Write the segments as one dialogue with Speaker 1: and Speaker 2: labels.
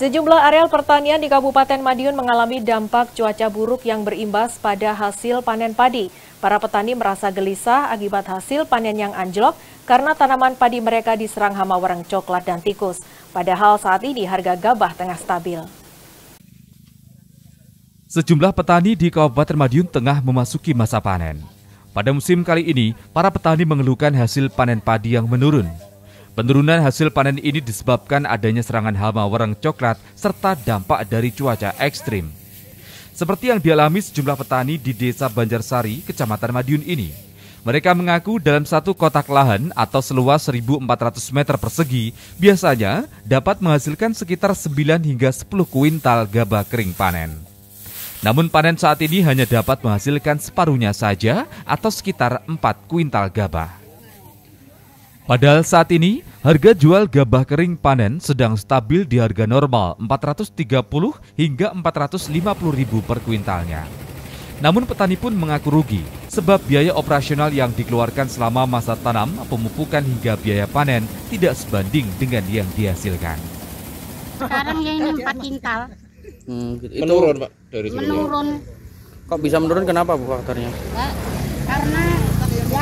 Speaker 1: Sejumlah areal pertanian di Kabupaten Madiun mengalami dampak cuaca buruk yang berimbas pada hasil panen padi. Para petani merasa gelisah akibat hasil panen yang anjlok karena tanaman padi mereka diserang hama warang coklat dan tikus. Padahal saat ini harga gabah tengah stabil. Sejumlah petani di Kabupaten Madiun tengah memasuki masa panen. Pada musim kali ini, para petani mengeluhkan hasil panen padi yang menurun. Penurunan hasil panen ini disebabkan adanya serangan hama wereng coklat serta dampak dari cuaca ekstrim. Seperti yang dialami sejumlah petani di desa Banjarsari, kecamatan Madiun ini. Mereka mengaku dalam satu kotak lahan atau seluas 1.400 meter persegi, biasanya dapat menghasilkan sekitar 9 hingga 10 kuintal gabah kering panen. Namun panen saat ini hanya dapat menghasilkan separuhnya saja atau sekitar 4 kuintal gabah. Padahal saat ini harga jual gabah kering panen sedang stabil di harga normal 430 hingga 450 ribu per kuintalnya. Namun petani pun mengaku rugi sebab biaya operasional yang dikeluarkan selama masa tanam, pemupukan hingga biaya panen tidak sebanding dengan yang dihasilkan. Sekarang yang ini 4 kintal. Hmm, itu menurun Pak dari Menurun. Kok bisa menurun kenapa Bu faktornya? karena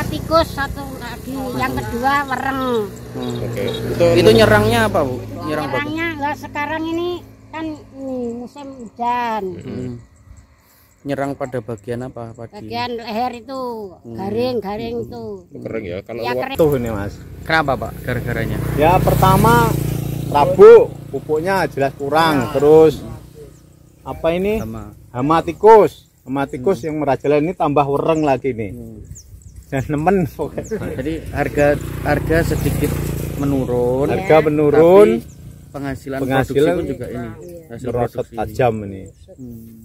Speaker 1: tikus satu lagi, yang kedua wereng. Hmm. Itu, itu nyerangnya apa bu? Nyerang nyerangnya nggak sekarang ini kan musim hujan. Hmm. Nyerang pada bagian apa? pagi? Bagian leher itu garing-garing hmm. Kering hmm. ya kalau ya, kering. tuh ini mas. Kenapa pak? Gara-garanya? Ya pertama rabu pupuknya jelas kurang, nah. terus apa ini? Hama, hama tikus. Hama tikus hmm. yang merajalela ini tambah wereng lagi nih. Hmm dan nah, nemen Jadi harga harga sedikit menurun. Harga menurun. penghasilan, penghasilan pun juga ini. Iya. Hasil merosot tajam ini. Hmm.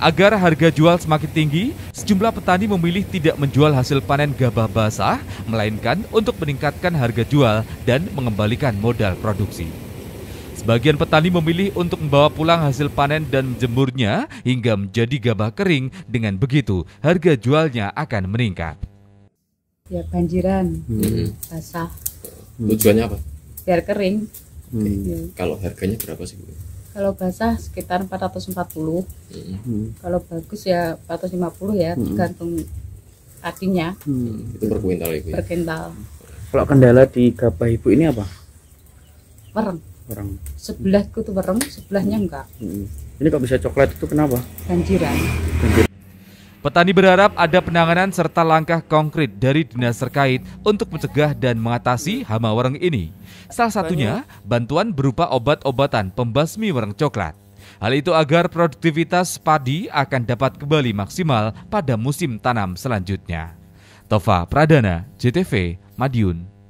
Speaker 1: Agar harga jual semakin tinggi, sejumlah petani memilih tidak menjual hasil panen gabah basah, melainkan untuk meningkatkan harga jual dan mengembalikan modal produksi. Sebagian petani memilih untuk membawa pulang hasil panen dan menjemurnya hingga menjadi gabah kering. Dengan begitu, harga jualnya akan meningkat. Ya banjiran, hmm. basah. Tujuannya apa? Biar kering. Hmm. Ya. Kalau harganya berapa sih? Kalau basah sekitar 440. Hmm. Kalau bagus ya 450 ya, hmm. tergantung artinya. Hmm. Itu per kuintal ibu. Ya, ya? Per kuintal. Kalau kendala di gabah ibu ini apa? Mereng Sebelahku tuh warung, sebelahnya hmm. enggak. Hmm. Ini kok bisa coklat itu kenapa? Banjiran. Petani berharap ada penanganan serta langkah konkret dari dinas terkait untuk mencegah dan mengatasi hama wereng ini. Salah satunya bantuan berupa obat-obatan pembasmi wereng coklat. Hal itu agar produktivitas padi akan dapat kembali maksimal pada musim tanam selanjutnya. Tova Pradana, JTV, Madiun.